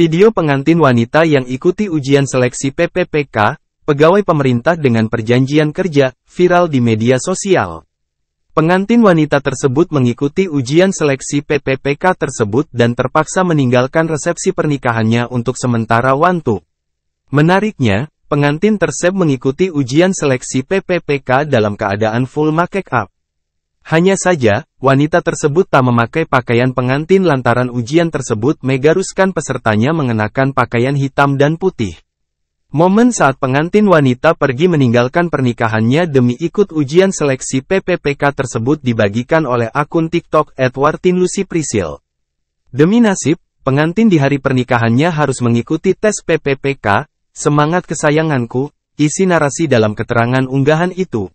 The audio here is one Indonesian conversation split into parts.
Video pengantin wanita yang ikuti ujian seleksi PPPK, pegawai pemerintah dengan perjanjian kerja, viral di media sosial. Pengantin wanita tersebut mengikuti ujian seleksi PPPK tersebut dan terpaksa meninggalkan resepsi pernikahannya untuk sementara waktu. Menariknya, pengantin tersebut mengikuti ujian seleksi PPPK dalam keadaan full make up. Hanya saja, wanita tersebut tak memakai pakaian pengantin lantaran ujian tersebut megaruskan pesertanya mengenakan pakaian hitam dan putih. Momen saat pengantin wanita pergi meninggalkan pernikahannya demi ikut ujian seleksi PPPK tersebut dibagikan oleh akun TikTok Edwardin Lucy Prisil. Demi nasib, pengantin di hari pernikahannya harus mengikuti tes PPPK, semangat kesayanganku, isi narasi dalam keterangan unggahan itu.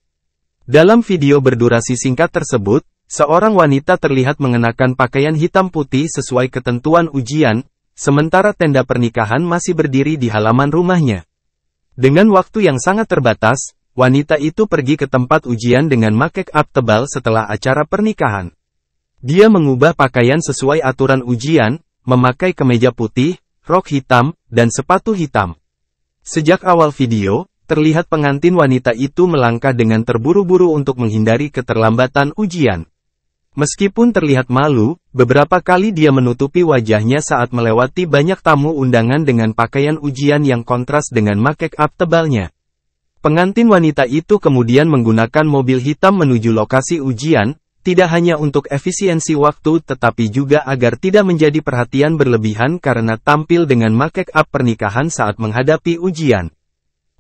Dalam video berdurasi singkat tersebut, seorang wanita terlihat mengenakan pakaian hitam putih sesuai ketentuan ujian, sementara tenda pernikahan masih berdiri di halaman rumahnya. Dengan waktu yang sangat terbatas, wanita itu pergi ke tempat ujian dengan make up tebal setelah acara pernikahan. Dia mengubah pakaian sesuai aturan ujian, memakai kemeja putih, rok hitam, dan sepatu hitam. Sejak awal video, terlihat pengantin wanita itu melangkah dengan terburu-buru untuk menghindari keterlambatan ujian. Meskipun terlihat malu, beberapa kali dia menutupi wajahnya saat melewati banyak tamu undangan dengan pakaian ujian yang kontras dengan make up tebalnya. Pengantin wanita itu kemudian menggunakan mobil hitam menuju lokasi ujian, tidak hanya untuk efisiensi waktu tetapi juga agar tidak menjadi perhatian berlebihan karena tampil dengan make up pernikahan saat menghadapi ujian.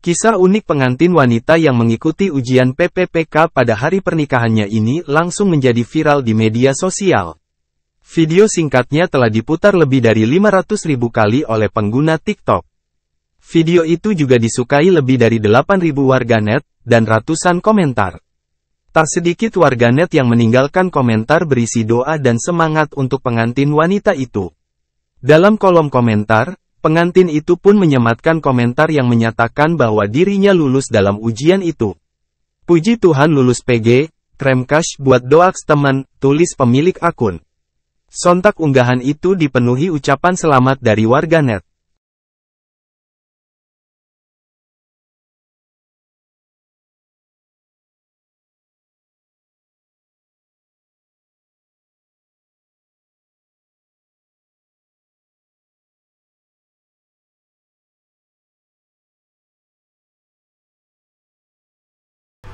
Kisah unik pengantin wanita yang mengikuti ujian PPPK pada hari pernikahannya ini langsung menjadi viral di media sosial. Video singkatnya telah diputar lebih dari 500 ribu kali oleh pengguna TikTok. Video itu juga disukai lebih dari 8 ribu warganet, dan ratusan komentar. Tak sedikit warganet yang meninggalkan komentar berisi doa dan semangat untuk pengantin wanita itu. Dalam kolom komentar, Pengantin itu pun menyematkan komentar yang menyatakan bahwa dirinya lulus dalam ujian itu. Puji Tuhan lulus PG, Kremkash buat doaks teman, tulis pemilik akun. Sontak unggahan itu dipenuhi ucapan selamat dari warganet.